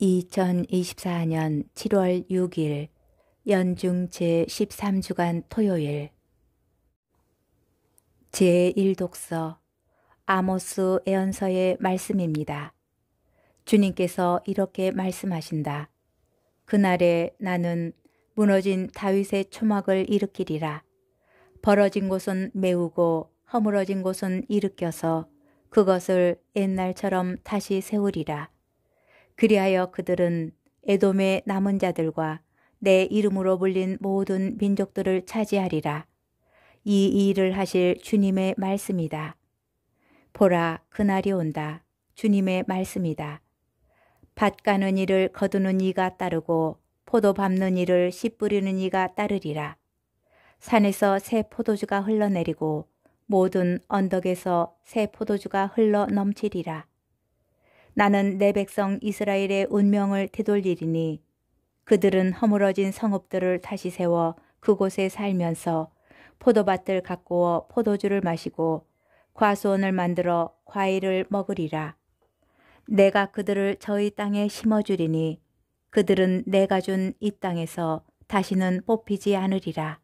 2024년 7월 6일 연중 제13주간 토요일 제1독서 아모스 애언서의 말씀입니다. 주님께서 이렇게 말씀하신다. 그날에 나는 무너진 다윗의 초막을 일으키리라. 벌어진 곳은 메우고 허물어진 곳은 일으켜서 그것을 옛날처럼 다시 세우리라. 그리하여 그들은 에돔의 남은 자들과 내 이름으로 불린 모든 민족들을 차지하리라. 이 일을 하실 주님의 말씀이다. 보라, 그날이 온다. 주님의 말씀이다. 밭 가는 일을 거두는 이가 따르고 포도 밟는 일을 씨 뿌리는 이가 따르리라. 산에서 새 포도주가 흘러내리고 모든 언덕에서 새 포도주가 흘러 넘치리라. 나는 내 백성 이스라엘의 운명을 되돌리리니 그들은 허물어진 성읍들을 다시 세워 그곳에 살면서 포도밭을 가꾸어 포도주를 마시고 과수원을 만들어 과일을 먹으리라. 내가 그들을 저희 땅에 심어주리니 그들은 내가 준 이 땅에서 다시는 뽑히지 않으리라.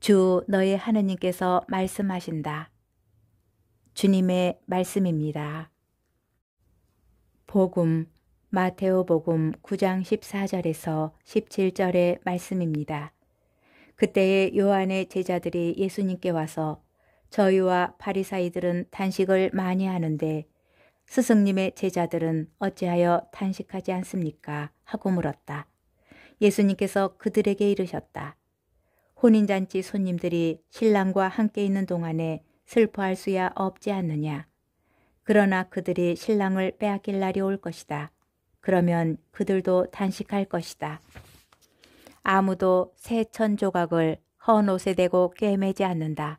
주 너의 하느님께서 말씀하신다. 주님의 말씀입니다. 복음 마테오복음 9장 14절에서 17절의 말씀입니다. 그때에 요한의 제자들이 예수님께 와서 저희와 바리사이들은 단식을 많이 하는데 스승님의 제자들은 어찌하여 단식하지 않습니까? 하고 물었다. 예수님께서 그들에게 이르셨다. 혼인잔치 손님들이 신랑과 함께 있는 동안에 슬퍼할 수야 없지 않느냐. 그러나 그들이 신랑을 빼앗길 날이 올 것이다. 그러면 그들도 단식할 것이다. 아무도 새 천 조각을 헌 옷에 대고 꿰매지 않는다.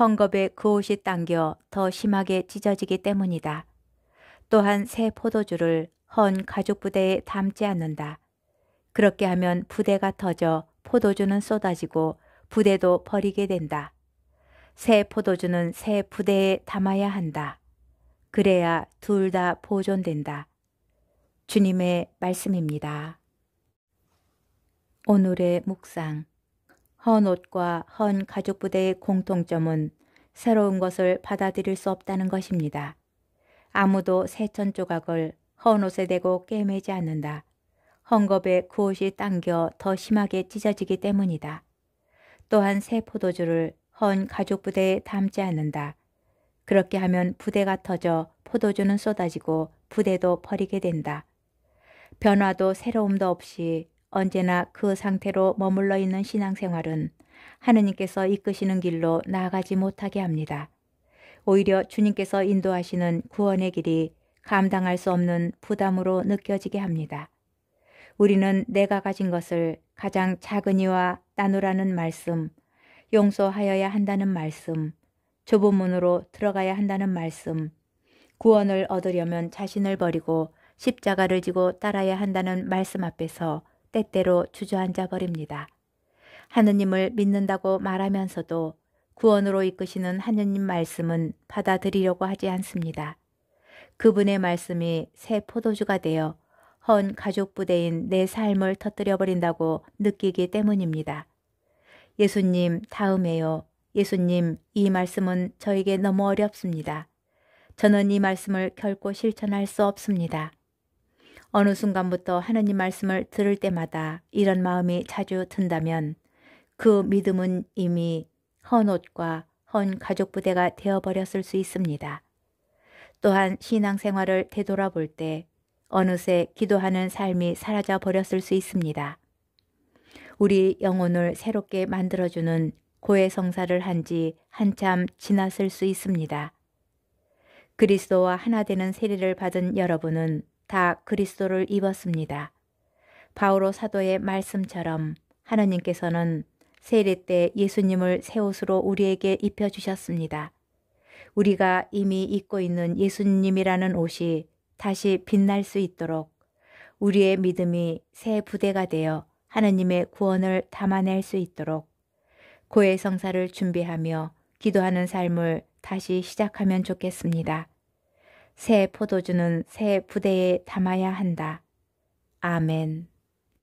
헌겁에그 옷이 당겨 더 심하게 찢어지기 때문이다. 또한 새 포도주를 헌 가죽 부대에 담지 않는다. 그렇게 하면 부대가 터져 포도주는 쏟아지고 부대도 버리게 된다. 새 포도주는 새 부대에 담아야 한다. 그래야 둘 다 보존된다. 주님의 말씀입니다. 오늘의 묵상 헌 옷과 헌가족 부대의 공통점은 새로운 것을 받아들일 수 없다는 것입니다. 아무도 새 천 조각을 헌 옷에 대고 꿰매지 않는다. 헌겁에그 옷이 당겨 더 심하게 찢어지기 때문이다. 또한 새 포도주를 헌가족 부대에 담지 않는다. 그렇게 하면 부대가 터져 포도주는 쏟아지고 부대도 버리게 된다. 변화도 새로움도 없이 언제나 그 상태로 머물러 있는 신앙생활은 하느님께서 이끄시는 길로 나아가지 못하게 합니다. 오히려 주님께서 인도하시는 구원의 길이 감당할 수 없는 부담으로 느껴지게 합니다. 우리는 내가 가진 것을 가장 작은 이와 나누라는 말씀, 용서하여야 한다는 말씀, 좁은 문으로 들어가야 한다는 말씀, 구원을 얻으려면 자신을 버리고 십자가를 지고 따라야 한다는 말씀 앞에서 때때로 주저앉아 버립니다. 하느님을 믿는다고 말하면서도 구원으로 이끄시는 하느님 말씀은 받아들이려고 하지 않습니다. 그분의 말씀이 새 포도주가 되어 헌 가족 부대인 내 삶을 터뜨려 버린다고 느끼기 때문입니다. 예수님 다음에요. 예수님, 이 말씀은 저에게 너무 어렵습니다. 저는 이 말씀을 결코 실천할 수 없습니다. 어느 순간부터 하느님 말씀을 들을 때마다 이런 마음이 자주 든다면 그 믿음은 이미 헌 옷과 헌 가족 부대가 되어버렸을 수 있습니다. 또한 신앙생활을 되돌아볼 때 어느새 기도하는 삶이 사라져 버렸을 수 있습니다. 우리 영혼을 새롭게 만들어주는 고해 성사를 한 지 한참 지났을 수 있습니다. 그리스도와 하나 되는 세례를 받은 여러분은 다 그리스도를 입었습니다. 바오로 사도의 말씀처럼 하나님께서는 세례 때 예수님을 새 옷으로 우리에게 입혀주셨습니다. 우리가 이미 입고 있는 예수님이라는 옷이 다시 빛날 수 있도록 우리의 믿음이 새 부대가 되어 하나님의 구원을 담아낼 수 있도록 고해 성사를 준비하며 기도하는 삶을 다시 시작하면 좋겠습니다. 새 포도주는 새 부대에 담아야 한다. 아멘.